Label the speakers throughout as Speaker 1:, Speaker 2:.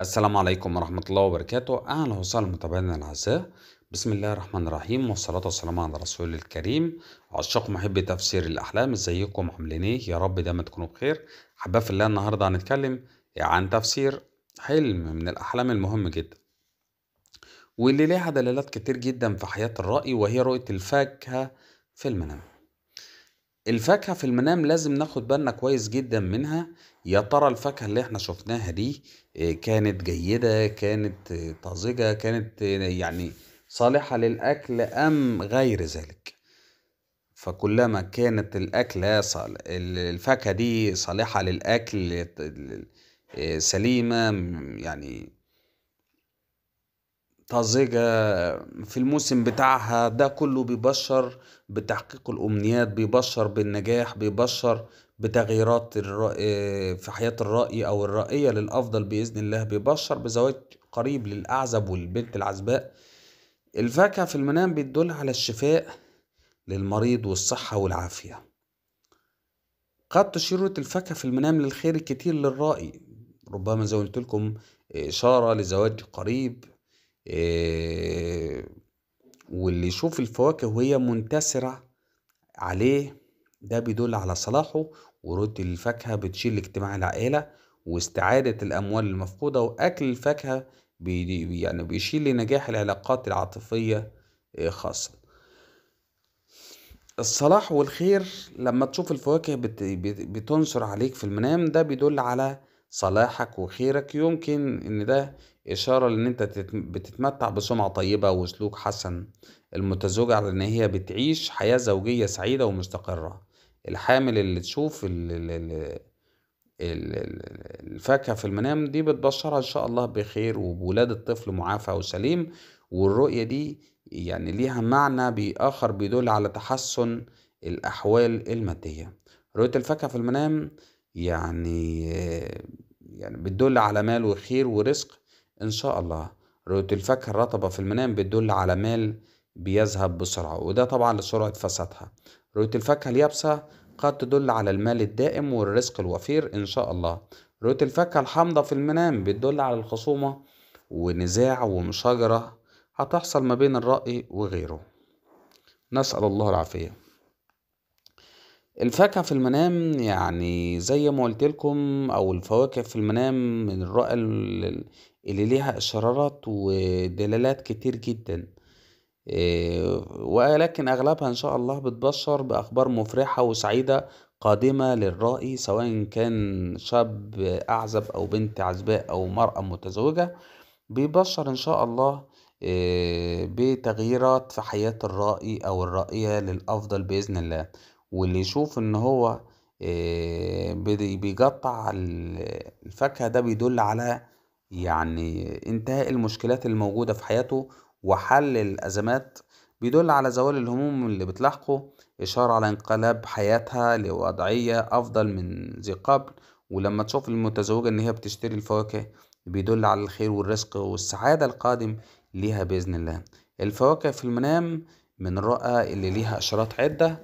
Speaker 1: السلام عليكم ورحمة الله وبركاته أهلا وسهلا متابعينا الأعزاء بسم الله الرحمن الرحيم والصلاة والسلام على رسول الكريم عشاق محب تفسير الأحلام ازيكم عاملين ايه يا رب دايما تكونوا بخير حباب في الله النهاردة هنتكلم عن تفسير حلم من الأحلام المهم جدا واللي ليها دلالات كتير جدا في حياة الرأي وهي رؤية الفاكهة في المنام الفاكهة في المنام لازم ناخد بالنا كويس جدا منها يا ترى الفاكهة اللي احنا شفناها دي آه، كانت جيدة كانت آه، طازجة كانت آه، يعني صالحة للأكل أم غير ذلك فكلما كانت الأكلة الفاكهة دي صالحة للأكل سليمة يعني طازجة في الموسم بتاعها ده كله بيبشر بتحقيق الأمنيات بيبشر بالنجاح بيبشر بتغييرات في حياة الرأي أو الرأية للأفضل بإذن الله بيبشر بزواج قريب للأعزب والبنت العزباء الفاكهة في المنام بتدل على الشفاء للمريض والصحة والعافية قد تشير الفاكهة في المنام للخير الكتير للرأي ربما زي ما قلت لكم إشارة لزواج قريب آه، واللي يشوف الفواكه وهي منتسرة عليه ده بيدل على صلاحه ورد الفاكهة بتشيل اجتماع العائلة واستعادة الأموال المفقودة وأكل الفاكهة بي يعني بيشيل لنجاح العلاقات العاطفية آه، خاصة الصلاح والخير لما تشوف الفواكه بت... بتنصر عليك في المنام ده بيدل على صلاحك وخيرك يمكن ان ده إشارة لأن أنت بتتمتع بسمعة طيبة وسلوك حسن المتزوجة على إن هي بتعيش حياة زوجية سعيدة ومستقرة الحامل اللي تشوف الفاكهة في المنام دي بتبشرها إن شاء الله بخير وبولادة طفل معافى وسليم والرؤية دي يعني ليها معنى بآخر بيدل على تحسن الأحوال المادية رؤية الفاكهة في المنام يعني يعني بتدل على مال وخير ورزق إن شاء الله رؤية الفاكهة الرطبة في المنام بتدل على مال بيذهب بسرعة وده طبعا لسرعة فسادها رؤية الفاكهة اليابسة قد تدل على المال الدائم والرزق الوفير إن شاء الله رؤية الفاكهة الحامضة في المنام بتدل على الخصومة ونزاع ومشاجرة هتحصل ما بين الرأي وغيره نسأل الله العافية الفاكهة في المنام يعني زي ما قلت لكم أو الفواكه في المنام من الرأي اللي ليها إشارات ودلالات كتير جدا آه، ولكن أغلبها إن شاء الله بتبشر بأخبار مفرحة وسعيدة قادمة للرائي سواء كان شاب أعزب أو بنت عزباء أو مرأة متزوجة بيبشر إن شاء الله آه، بتغييرات في حياة الرائي أو الرائية للأفضل بإذن الله واللي يشوف إن هو آه، بيقطع الفاكهة ده بيدل على يعني انتهاء المشكلات الموجودة في حياته وحل الأزمات بيدل على زوال الهموم اللي بتلاحقه إشارة على انقلاب حياتها لوضعية أفضل من ذي قبل ولما تشوف المتزوجة إن هي بتشتري الفواكه بيدل على الخير والرزق والسعادة القادم ليها بإذن الله الفواكه في المنام من الرؤى اللي ليها إشارات عدة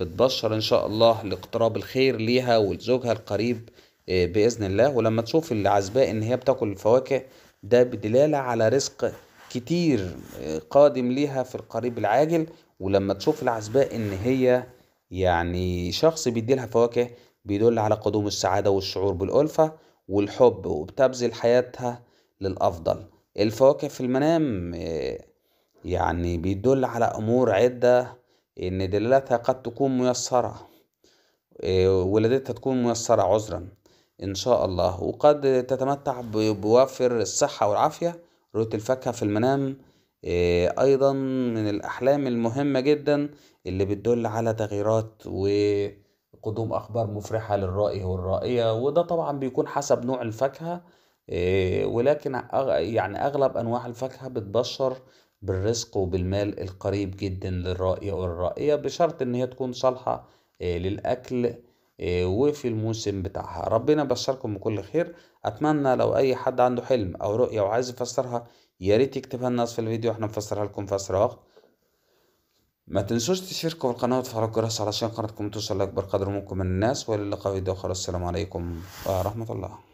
Speaker 1: بتبشر إن شاء الله لاقتراب الخير ليها ولزوجها القريب آه، باذن الله ولما تشوف العزباء ان هي بتاكل الفواكه ده بدلاله على رزق كتير آه، قادم ليها في القريب العاجل ولما تشوف العزباء ان هي يعني شخص بيديلها فواكه بيدل على قدوم السعاده والشعور بالالفه والحب وبتبذل حياتها للافضل الفواكه في المنام آه، يعني بيدل على امور عده ان دلالتها قد تكون ميسره ولادتها تكون ميسره عذرا إن شاء الله وقد تتمتع بوافر الصحة والعافية رؤية الفاكهة في المنام آه، أيضا من الأحلام المهمة جدا اللي بتدل على تغييرات وقدوم أخبار مفرحة للرائي والرائية وده طبعا بيكون حسب نوع الفاكهة آه، ولكن يعني أغلب أنواع الفاكهة بتبشر بالرزق وبالمال القريب جدا للرائي والرائية بشرط إن هي تكون صالحة آه، للأكل إيه، وفي الموسم بتاعها ربنا يبشركم بكل خير اتمنى لو اي حد عنده حلم او رؤيه وعايز يفسرها يا ريت يكتبها لنا في الفيديو احنا نفسرها لكم في اسرع ما تنسوش تشتركوا في القناه وتفعلوا الجرس علشان قناتكم توصل لاكبر قدر ممكن من الناس والى اللقاء فيديو اخر السلام عليكم ورحمه الله